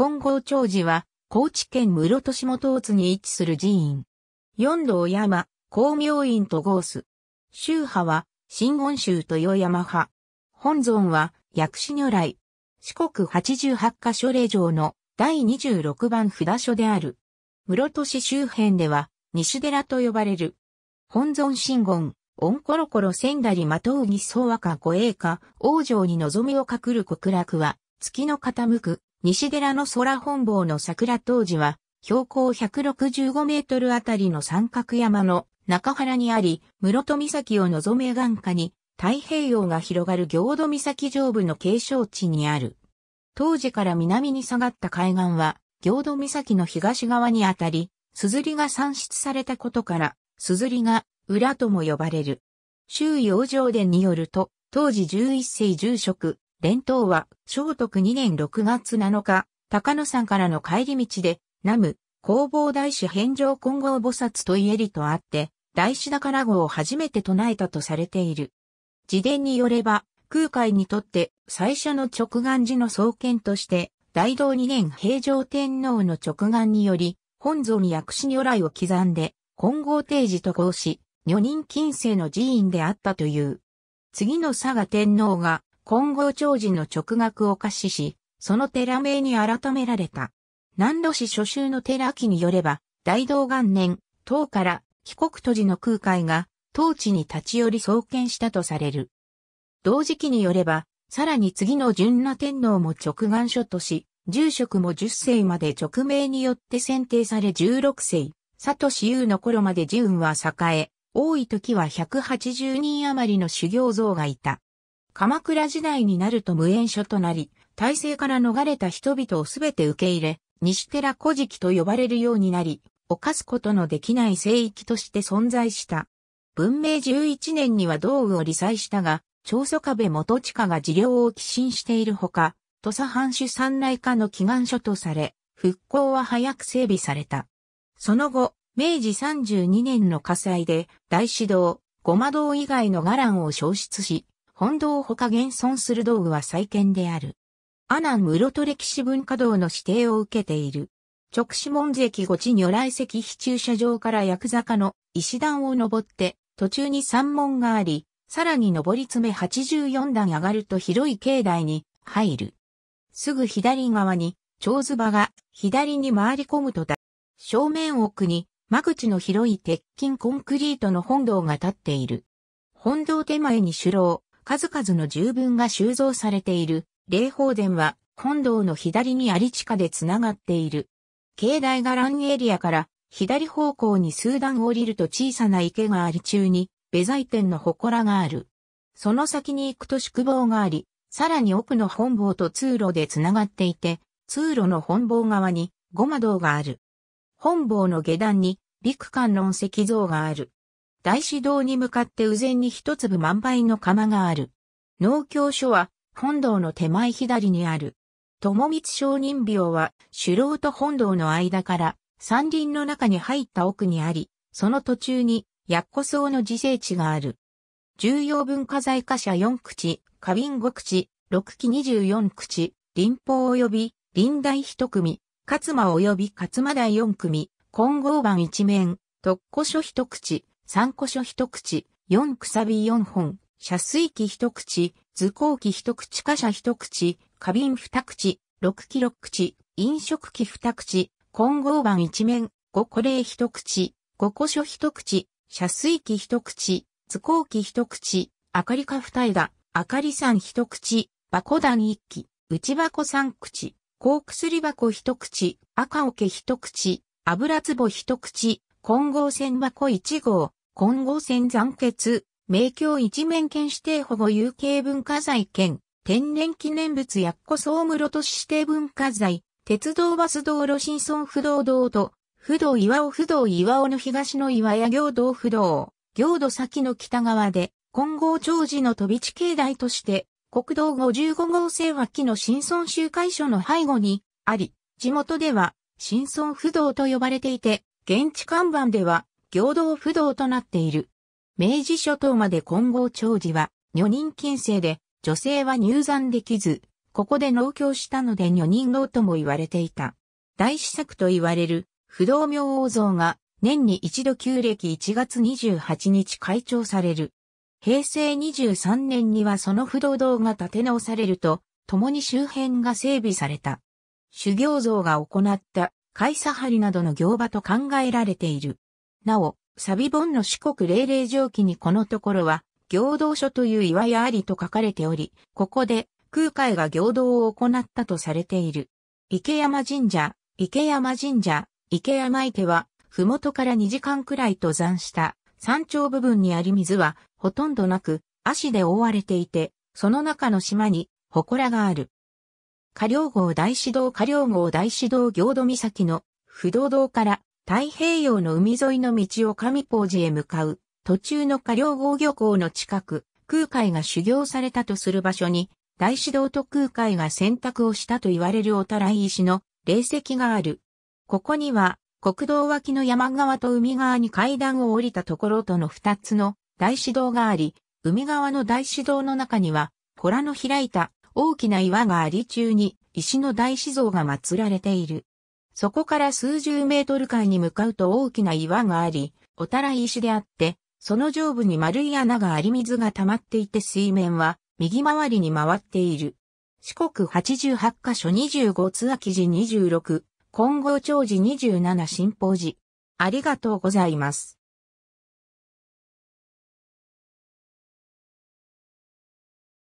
金剛長寺は、高知県室戸市元大津に位置する寺院。四道山、光明院と合ー宗派は、新温宗と与山派。本尊は、薬師如来。四国八十八箇所霊場の第26番札所である。室戸市周辺では、西寺と呼ばれる。本尊新言、オンコロコロ仙だりまとうぎそ和歌護衛歌、王城に望みをかくる極楽は、月の傾く、西寺の空本坊の桜当時は、標高165メートルあたりの三角山の中原にあり、室戸岬を望め眼下に、太平洋が広がる行戸岬上部の景勝地にある。当時から南に下がった海岸は、行戸岬の東側にあたり、硯が産出されたことから、硯が裏とも呼ばれる。周囲王上殿によると、当時11世住職、連統は、聖徳2年6月7日、高野山からの帰り道で、南無、弘法大師返上金剛菩薩とえりとあって、大師宝号を初めて唱えたとされている。自伝によれば、空海にとって最初の直眼寺の創建として、大道2年平城天皇の直眼により、本尊に薬師如来を刻んで、金剛定寺と合し、女人近世の寺院であったという。次の佐賀天皇が金剛長寺の直学を貸しし、その寺名に改められた。南路市初秋の寺木によれば、大道元年、唐から帰国都寺の空海が、当地に立ち寄り創建したとされる。同時期によれば、さらに次の純那天皇も直願書とし、住職も10世まで直命によって選定され16世、佐藤志優の頃まで寺運は栄え、多い時は180人余りの修行像がいた。鎌倉時代になると無縁所となり、体制から逃れた人々をすべて受け入れ、西寺古事記と呼ばれるようになり、犯すことのできない聖域として存在した。文明11年には道具を理災したが、長祖壁元地下が事業を寄進しているほか、土佐藩主三内家の祈願書とされ、復興は早く整備された。その後、明治32年の火災で、大師堂、ごま堂以外の伽藍を消失し、本堂ほか現存する道具は再建である。阿南室戸歴史文化道の指定を受けている。直子門跡五地如来石非駐車場から薬坂の石段を登って、途中に山門があり、さらに登り詰め84段上がると広い境内に入る。すぐ左側に、長ズバが左に回り込むとだ。正面奥に、間口の広い鉄筋コンクリートの本堂が立っている。本堂手前に首楼、数々の十分が収蔵されている、霊宝殿は、本堂の左にあり地下で繋がっている。境内伽藍エリアから左方向に数段降りると小さな池があり中に、ベザイ天の祠がある。その先に行くと宿坊があり、さらに奥の本坊と通路で繋がっていて、通路の本坊側に、ごま堂がある。本坊の下段に、陸観音石像がある。大師堂に向かって右前に一粒万倍の釜がある。農協所は本堂の手前左にある。友光商人廟は首楼と本堂の間から山林の中に入った奥にあり、その途中に薬庫草の自生地がある。重要文化財貨社4口、花瓶5口、六期十四口、林法及び林台一組、勝間及び勝間台四組、混合版一面、特古書一口、三個所一口、四くさび四本、射水器一口、図工器一口貨車一口、花瓶二口、六機六口、飲食器二口、混合板一面、五個例一口、五個所一口、射水器一口、図工器一口、明かりか二枝、明かり三一口、箱段一機、内箱三口、甲薬箱一口、赤桶一口、油壺一口、混合線箱一号、今後戦残決、名教一面県指定保護有形文化財県、天然記念物やっこ総室都市指定文化財、鉄道バス道路新村不動堂と、不動岩尾不動岩尾の東の岩屋行道不動、行道先の北側で、金剛長寺の飛び地境内として、国道55号線脇の新村集会所の背後にあり、地元では新村不動と呼ばれていて、現地看板では行動不動となっている。明治初頭まで金剛長寺は女人禁制で、女性は入山できず、ここで農協したので女人農とも言われていた。大施策と言われる不動明王像が年に一度旧暦1月28日開帳される。平成23年にはその不動堂が建て直されると、共に周辺が整備された。修行像が行った、会社張りなどの行場と考えられている。なお、サビ本の四国霊霊上記にこのところは、行道書という岩屋ありと書かれており、ここで空海が行道を行ったとされている。池山神社、池山神社、池山池は、ふもとから2時間くらい登山した山頂部分にあり水はほとんどなく、足で覆われていて、その中の島に祠がある。下梁号大指導下梁号大指導行土岬の不動堂から太平洋の海沿いの道を上高寺へ向かう、途中の下両号漁港の近く、空海が修行されたとする場所に、大師堂と空海が選択をしたと言われるおたらい石の霊石がある。ここには、国道脇の山側と海側に階段を降りたところとの二つの大師堂があり、海側の大師堂の中には、虎の開いた大きな岩があり中に石の大師像が祀られている。そこから数十メートル間に向かうと大きな岩があり、おたらい石であって、その上部に丸い穴があり水が溜まっていて水面は右回りに回っている。四国八十八箇所二十五通、秋記事十六、金剛長寺二十七新宝寺。ありがとうございます。